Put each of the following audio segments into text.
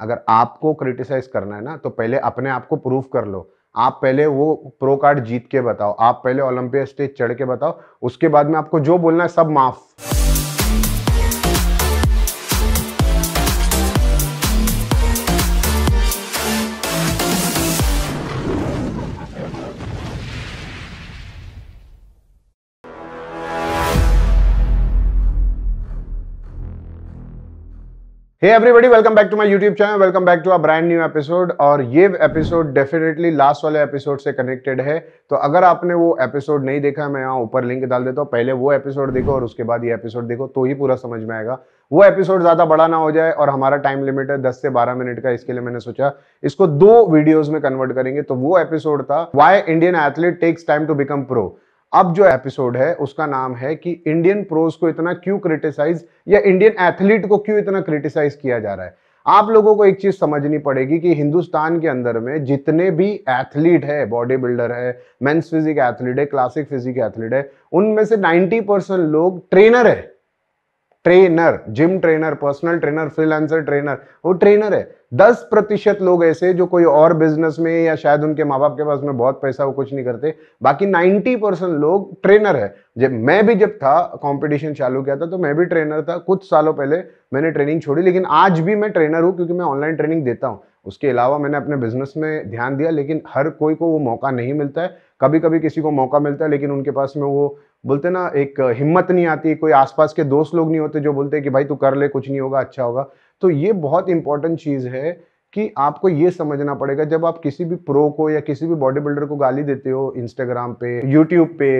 अगर आपको क्रिटिसाइज करना है ना तो पहले अपने आप को प्रूव कर लो आप पहले वो प्रो कार्ड जीत के बताओ आप पहले ओलंपिया स्टेज चढ़ के बताओ उसके बाद में आपको जो बोलना है सब माफ hey everybody welcome back to my YouTube channel welcome back to a brand new episode और ये एपिसोड डेफिनेटली लास्ट वाले एपिसोड से कनेक्टेड है तो अगर आपने वो एपिसोड नहीं देखा मैं यहाँ ऊपर लिंक डाल देता हूँ पहले वो एपिसोड देखो और उसके बाद ये एपिसोड देखो तो ही पूरा समझ में आएगा वो एपिसोड ज़्यादा बड़ा ना हो जाए और हमारा टाइम लिमिट है दस से बारह मिनट का इसके लिए मैंने सोचा इसको दो वीडियोज में कन्वर्ट करेंगे तो वो एपिसोड था why Indian athlete takes time to become pro अब जो एपिसोड है उसका नाम है कि इंडियन प्रोज को इतना क्यों क्रिटिसाइज या इंडियन एथलीट को क्यों इतना क्रिटिसाइज किया जा रहा है आप लोगों को एक चीज समझनी पड़ेगी कि हिंदुस्तान के अंदर में जितने भी एथलीट है बॉडी बिल्डर है मेंस फिजिक एथलीट है क्लासिक फिजिक एथलीट है उनमें से 90 परसेंट लोग ट्रेनर है trainer gym trainer personal trainer freelancer trainer वो ट्रेनर है दस प्रतिशत लोग ऐसे जो कोई और बिजनेस में या शायद उनके माँ बाप के पास में बहुत पैसा वो कुछ नहीं करते बाकी नाइन्टी परसेंट लोग ट्रेनर है जब मैं भी जब था कंपटीशन चालू किया था तो मैं भी ट्रेनर था कुछ सालों पहले मैंने ट्रेनिंग छोड़ी लेकिन आज भी मैं ट्रेनर हूँ क्योंकि मैं ऑनलाइन ट्रेनिंग देता हूँ उसके अलावा मैंने अपने बिजनेस में ध्यान दिया लेकिन हर कोई को वो मौका नहीं मिलता है कभी कभी किसी को मौका मिलता है लेकिन उनके पास में वो बोलते ना एक हिम्मत नहीं आती कोई आसपास के दोस्त लोग नहीं होते जो बोलते कि भाई तू कर ले कुछ नहीं होगा अच्छा होगा तो ये बहुत इंपॉर्टेंट चीज़ है कि आपको ये समझना पड़ेगा जब आप किसी भी प्रो को या किसी भी बॉडी बिल्डर को गाली देते हो इंस्टाग्राम पे यूट्यूब पे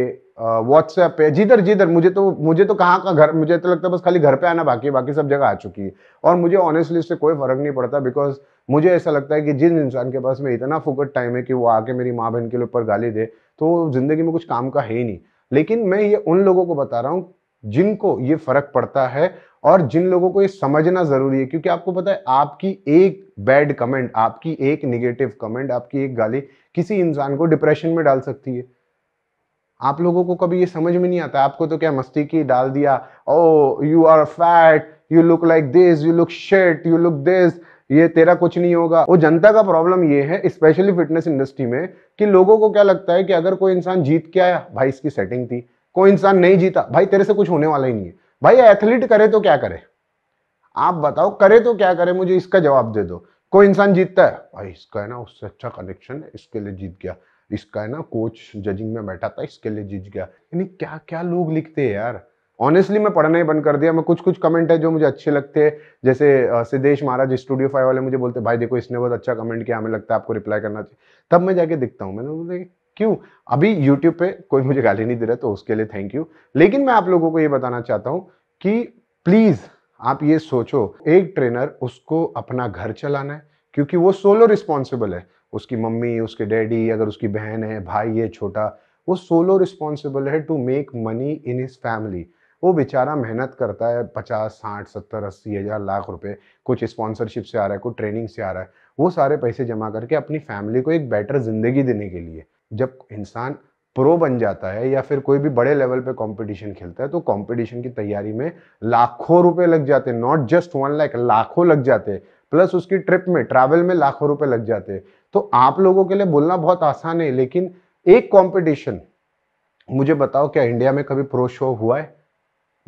व्हाट्सएप पे जिधर जिधर मुझे तो मुझे तो कहाँ का घर मुझे तो लगता है बस खाली घर पे आना बाकी है बाकी सब जगह आ चुकी है और मुझे ऑनेस्टली इससे कोई फर्क नहीं पड़ता बिकॉज मुझे ऐसा लगता है कि जिन इंसान के पास में इतना फोकट टाइम है कि वो आके मेरी माँ बहन के ऊपर गाली दे तो जिंदगी में कुछ काम का है ही नहीं लेकिन मैं ये उन लोगों को बता रहा हूं जिनको ये फर्क पड़ता है और जिन लोगों को ये समझना जरूरी है क्योंकि आपको पता है आपकी एक बैड कमेंट आपकी एक निगेटिव कमेंट आपकी एक गाली किसी इंसान को डिप्रेशन में डाल सकती है आप लोगों को कभी ये समझ में नहीं आता आपको तो क्या मस्ती की डाल दिया oh you are fat you look like this you look shit you look this ये तेरा कुछ नहीं होगा वो जनता का प्रॉब्लम ये है स्पेशली फिटनेस इंडस्ट्री में कि लोगों को क्या लगता है कि अगर कोई इंसान जीत के आया भाई इसकी सेटिंग थी कोई इंसान नहीं जीता भाई तेरे से कुछ होने वाला ही नहीं है भाई एथलीट करे तो क्या करे आप बताओ करे तो क्या करे मुझे इसका जवाब दे दो कोई इंसान जीतता है भाई इसका है ना उससे अच्छा कनेक्शन है इसके लिए जीत गया इसका है ना कोच जजिंग में बैठा था इसके लिए जीत गया यानी क्या क्या लोग लिखते हैं यार ऑनेस्टली मैं पढ़ना ही बंद कर दिया मैं कुछ कुछ कमेंट है जो मुझे अच्छे लगते हैं जैसे सिद्धेश महाराज स्टूडियो फाइव वाले मुझे बोलते भाई देखो इसने बहुत अच्छा कमेंट किया हमें लगता है आपको रिप्लाई करना चाहिए तब मैं जाके दिखता हूँ मैंने बोलते क्यों अभी यूट्यूब पे कोई मुझे गाली नहीं दे रहा तो उसके लिए थैंक यू लेकिन मैं आप लोगों को ये बताना चाहता हूँ कि प्लीज़ आप ये सोचो एक ट्रेनर उसको अपना घर चलाना है क्योंकि वो सोलो रिस्पॉन्सिबल है उसकी मम्मी उसके डैडी अगर उसकी बहन है भाई है छोटा वो सोलो रिस्पॉन्सिबल है to make money in his family वो बेचारा मेहनत करता है पचास साठ सत्तर अस्सी हज़ार लाख रुपए कुछ स्पॉन्सरशिप से आ रहा है कुछ ट्रेनिंग से आ रहा है वो सारे पैसे जमा करके अपनी फैमिली को एक बेटर ज़िंदगी देने के लिए जब इंसान प्रो बन जाता है या फिर कोई भी बड़े लेवल पे कंपटीशन खेलता है तो कंपटीशन की तैयारी में लाखों रुपए लग जाते नॉट जस्ट वन लाख लाखों लग जाते प्लस उसकी ट्रिप में ट्रैवल में लाखों रुपए लग जाते तो आप लोगों के लिए बोलना बहुत आसान है लेकिन एक कंपटीशन मुझे बताओ क्या इंडिया में कभी प्रो शो हुआ है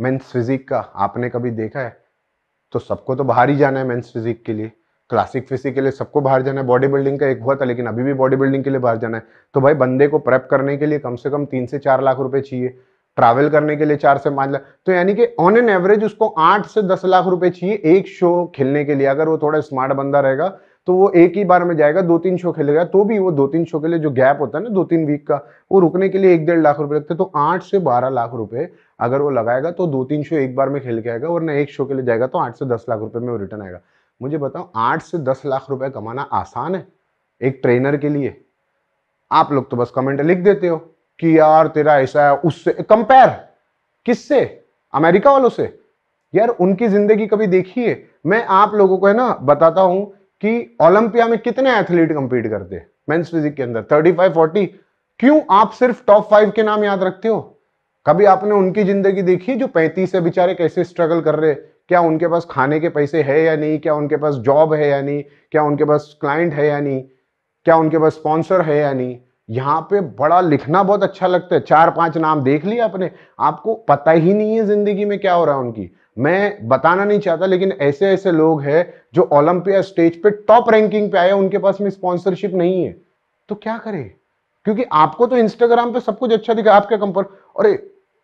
मेंस फिजिक का आपने कभी देखा है तो सबको तो बाहर ही जाना है मेंस फिजिक के लिए क्लासिक फिजिक के लिए सबको बाहर जाना है बॉडी बिल्डिंग का एक हुआ था लेकिन अभी भी बॉडी बिल्डिंग के लिए बाहर जाना है तो भाई बंदे को प्रेप करने के लिए कम से कम तीन से चार लाख रुपए चाहिए ट्रैवल करने के लिए चार से पांच लाख तो यानी कि ऑन एन एवरेज उसको आठ से दस लाख रुपए चाहिए एक शो खेलने के लिए अगर वो थोड़ा स्मार्ट बंदा रहेगा तो वो एक ही बार में जाएगा दो तीन शो खेलेगा तो भी वो दो तीन शो के लिए जो गैप होता है ना दो तीन वीक का वो रुकने के लिए एक डेढ़ लाख रुपए लगते तो आठ से बारह लाख रुपए अगर वो लगाएगा तो दो तीन शो एक बार में खेल के आएगा वरना एक शो के लिए जाएगा तो आठ से दस लाख रुपए में वो रिटर्न आएगा मुझे बताओ आठ से दस लाख रुपए कमाना आसान है एक ट्रेनर के लिए आप लोग तो बस कमेंट लिख देते हो कि यार तेरा ऐसा है उससे कंपेयर किससे अमेरिका वालों से यार उनकी जिंदगी कभी देखी है मैं आप लोगों को है ना बताता हूं कि ओलंपिया में कितने एथलीट कंपीट करते हैं मेंस फिजिक के अंदर 35 40 क्यों आप सिर्फ टॉप फाइव के नाम याद रखते हो कभी आपने उनकी जिंदगी देखी जो पैंतीस है बेचारे कैसे स्ट्रगल कर रहे क्या उनके पास खाने के पैसे है या नहीं क्या उनके पास जॉब है या नहीं क्या उनके पास क्लाइंट है या नहीं क्या उनके पास स्पॉन्सर है या नहीं यहाँ पे बड़ा लिखना बहुत अच्छा लगता है चार पांच नाम देख लिया आपने आपको पता ही नहीं है जिंदगी में क्या हो रहा है उनकी मैं बताना नहीं चाहता लेकिन ऐसे ऐसे लोग हैं जो ओलंपिया स्टेज पे टॉप रैंकिंग पे आए उनके पास में स्पॉन्सरशिप नहीं है तो क्या करें क्योंकि आपको तो इंस्टाग्राम पे सब कुछ अच्छा दिखा आपके कंपर अरे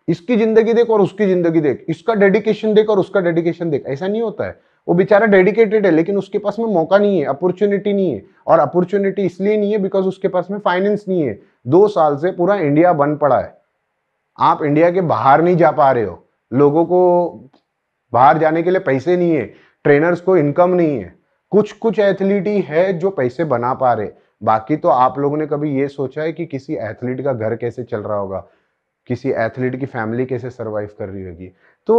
इसकी जिंदगी देख और उसकी जिंदगी देख इसका डेडिकेशन देख और उसका डेडिकेशन देख ऐसा नहीं होता है वो बेचारा डेडिकेटेड है लेकिन उसके पास में मौका नहीं है अपॉर्चुनिटी नहीं है और अपॉर्चुनिटी इसलिए नहीं है बिकॉज उसके पास में फाइनेंस नहीं है दो साल से पूरा इंडिया बंद पड़ा है आप इंडिया के बाहर नहीं जा पा रहे हो लोगों को बाहर जाने के लिए पैसे नहीं है ट्रेनर्स को इनकम नहीं है कुछ कुछ एथलीटी है जो पैसे बना पा रहे बाकी तो आप लोगों ने कभी ये सोचा है कि किसी एथलीट का घर कैसे चल रहा होगा किसी एथलीट की फैमिली कैसे सरवाइव कर रही होगी तो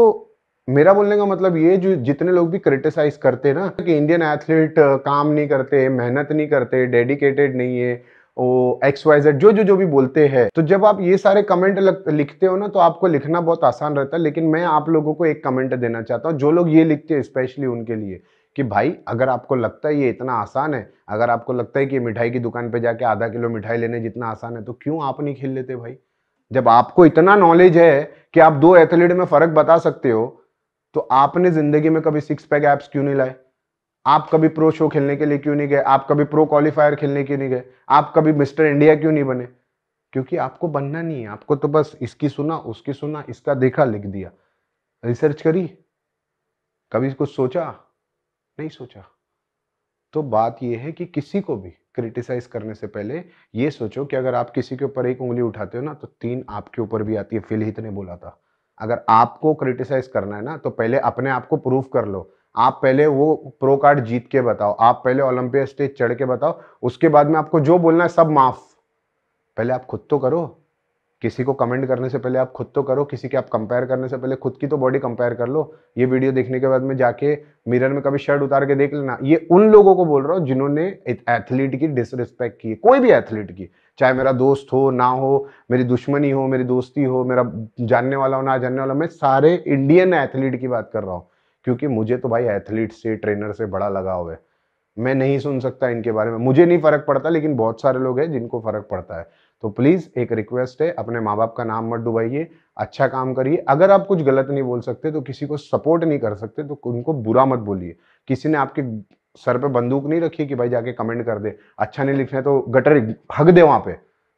मेरा बोलने का मतलब ये जो जितने लोग भी क्रिटिसाइज करते हैं ना कि इंडियन एथलीट काम नहीं करते मेहनत नहीं करते डेडिकेटेड नहीं है वो एक्स वाई जेड जो जो जो भी बोलते हैं तो जब आप ये सारे कमेंट लिखते हो ना तो आपको लिखना बहुत आसान रहता है लेकिन मैं आप लोगों को एक कमेंट देना चाहता हूँ जो लोग ये लिखते हैं स्पेशली उनके लिए कि भाई अगर आपको लगता है ये इतना आसान है अगर आपको लगता है कि मिठाई की दुकान पे जाके आधा किलो मिठाई लेने जितना आसान है तो क्यों आप नहीं खेल लेते भाई जब आपको इतना नॉलेज है कि आप दो एथलीट में फर्क बता सकते हो तो आपने जिंदगी में कभी सिक्स पैक एप्स क्यों नहीं लाए आप कभी प्रो शो खेलने के लिए क्यों नहीं गए आप कभी प्रो क्वालिफायर खेलने क्यों नहीं गए आप कभी मिस्टर इंडिया क्यों नहीं बने क्योंकि आपको बनना नहीं है आपको तो बस इसकी सुना उसकी सुना इसका देखा लिख दिया रिसर्च करी कभी कुछ सोचा नहीं सोचा तो बात यह है कि किसी को भी क्रिटिसाइज करने से पहले यह सोचो कि अगर आप किसी के ऊपर एक उंगली उठाते हो ना तो तीन आपके ऊपर भी आती है फिल ने बोला था अगर आपको क्रिटिसाइज करना है ना तो पहले अपने आप को प्रूफ कर लो आप पहले वो प्रो कार्ड जीत के बताओ आप पहले ओलंपिया स्टेज चढ़ के बताओ उसके बाद में आपको जो बोलना है सब माफ पहले आप खुद तो करो किसी को कमेंट करने से पहले आप खुद तो करो किसी के आप कंपेयर करने से पहले खुद की तो बॉडी कंपेयर कर लो ये वीडियो देखने के बाद में जाके मिरर में कभी शर्ट उतार के देख लेना ये उन लोगों को बोल रहा हूँ जिन्होंने एथलीट की डिसरिस्पेक्ट की कोई भी एथलीट की चाहे मेरा दोस्त हो ना हो मेरी दुश्मनी हो मेरी दोस्ती हो मेरा जानने वाला हो ना जानने वाला मैं सारे इंडियन एथलीट की बात कर रहा हूँ क्योंकि मुझे तो भाई एथलीट से ट्रेनर से बड़ा लगाव है मैं नहीं सुन सकता इनके बारे में मुझे नहीं फ़र्क पड़ता लेकिन बहुत सारे लोग हैं जिनको फ़र्क पड़ता है तो प्लीज़ एक रिक्वेस्ट है अपने माँ बाप का नाम मत डुबाइए अच्छा काम करिए अगर आप कुछ गलत नहीं बोल सकते तो किसी को सपोर्ट नहीं कर सकते तो उनको बुरा मत बोलिए किसी ने आपके सर पे बंदूक नहीं रखी कि भाई जाके कमेंट कर दे अच्छा नहीं लिखना है तो गटर हग दे वहां पे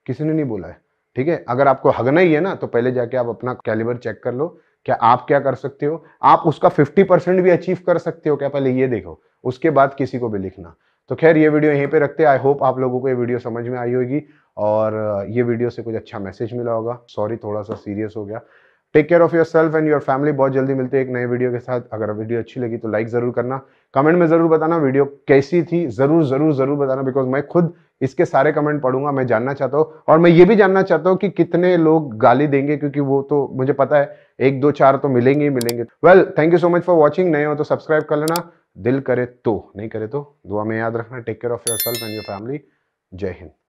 किसी ने नहीं बोला है ठीक है अगर आपको हगना ही है ना तो पहले जाके आप अपना कैलिबर चेक कर लो क्या आप क्या कर सकते हो आप उसका फिफ्टी परसेंट भी अचीव कर सकते हो क्या पहले ये देखो उसके बाद किसी को भी लिखना तो खैर ये वीडियो यहीं पे रखते हैं आई होप आप लोगों को ये वीडियो समझ में आई होगी और ये वीडियो से कुछ अच्छा मैसेज मिला होगा सॉरी थोड़ा सा सीरियस हो गया take care of yourself and your family बहुत जल्दी मिलते हैं एक नए वीडियो के साथ अगर वीडियो अच्छी लगी तो लाइक ज़रूर करना कमेंट में ज़रूर बताना वीडियो कैसी थी ज़रूर ज़रूर ज़रूर बताना बिकॉज मैं खुद इसके सारे कमेंट पढ़ूंगा मैं जानना चाहता हूँ और मैं ये भी जानना चाहता हूँ कि कितने लोग गाली देंगे क्योंकि वो तो मुझे पता है एक दो चार तो मिलेंगे ही मिलेंगे well thank you so much for watching नए हो तो सब्सक्राइब कर लेना दिल करे तो नहीं करे तो दुआ में याद रखना take care of yourself and your family जय हिंद